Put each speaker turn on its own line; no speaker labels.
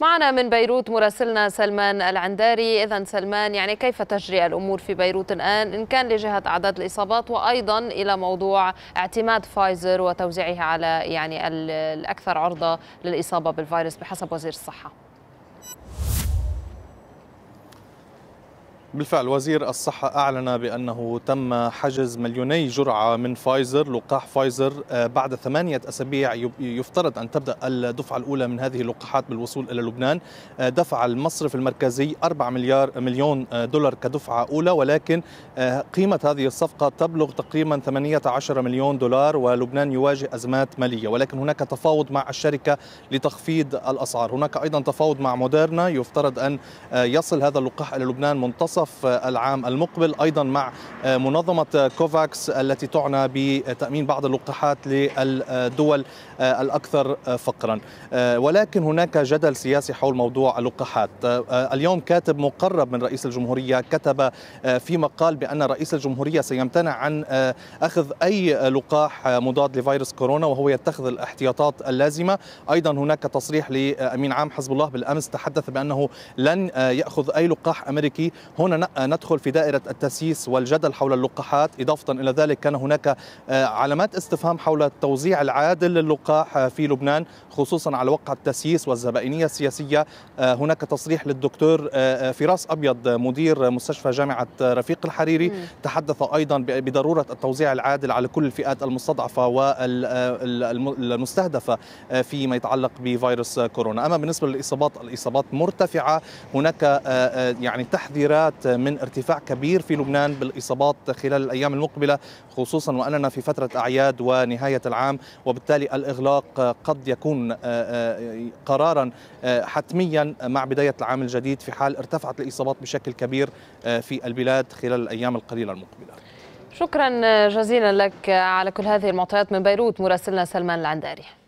معنا من بيروت مراسلنا سلمان العنداري إذا سلمان يعني كيف تجري الأمور في بيروت الآن إن كان لجهة أعداد الإصابات وأيضا إلى موضوع اعتماد فايزر وتوزيعها على يعني الأكثر عرضة للإصابة بالفيروس بحسب وزير الصحة
بالفعل وزير الصحة أعلن بأنه تم حجز مليوني جرعة من فايزر لقاح فايزر آه، بعد ثمانية أسابيع يفترض أن تبدأ الدفعة الأولى من هذه اللقاحات بالوصول إلى لبنان آه، دفع المصرف المركزي 4 مليار مليون آه، دولار كدفعة أولى ولكن قيمة هذه الصفقة تبلغ تقريبا 18 مليون دولار ولبنان يواجه أزمات مالية ولكن هناك تفاوض مع الشركة لتخفيض الأسعار هناك أيضا تفاوض مع موديرنا يفترض أن يصل هذا اللقاح إلى لبنان منتصف الصيف العام المقبل أيضا مع منظمة كوفاكس التي تعنى بتأمين بعض اللقاحات للدول الأكثر فقرا ولكن هناك جدل سياسي حول موضوع اللقاحات اليوم كاتب مقرب من رئيس الجمهورية كتب في مقال بأن رئيس الجمهورية سيمتنع عن أخذ أي لقاح مضاد لفيروس كورونا وهو يتخذ الاحتياطات اللازمة أيضا هناك تصريح لأمين عام حزب الله بالأمس تحدث بأنه لن يأخذ أي لقاح أمريكي هنا هنا آه، ندخل في دائرة التسييس والجدل حول اللقاحات إضافة إلى ذلك كان هناك آه، علامات استفهام حول التوزيع العادل للقاح آه، في لبنان خصوصا على وقع التسييس والزبائنية السياسية هناك تصريح للدكتور فراس أبيض مدير مستشفى جامعة رفيق الحريري تحدث أيضا بضرورة التوزيع العادل على كل الفئات المستضعفة والمستهدفة فيما يتعلق بفيروس كورونا أما بالنسبة للإصابات الإصابات مرتفعة هناك يعني تحذيرات من ارتفاع كبير في لبنان بالاصابات خلال الايام المقبله خصوصا واننا في فتره اعياد ونهايه العام وبالتالي الاغلاق قد يكون آه، آه، قرارا آه، حتميا مع بدايه العام الجديد في حال ارتفعت الاصابات بشكل كبير في البلاد خلال الايام القليله المقبله.
شكرا جزيلا لك على كل هذه المعطيات من بيروت مراسلنا سلمان العنداري.